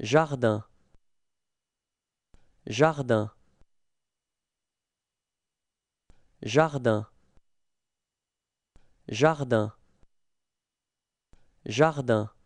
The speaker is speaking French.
jardin jardin jardin jardin jardin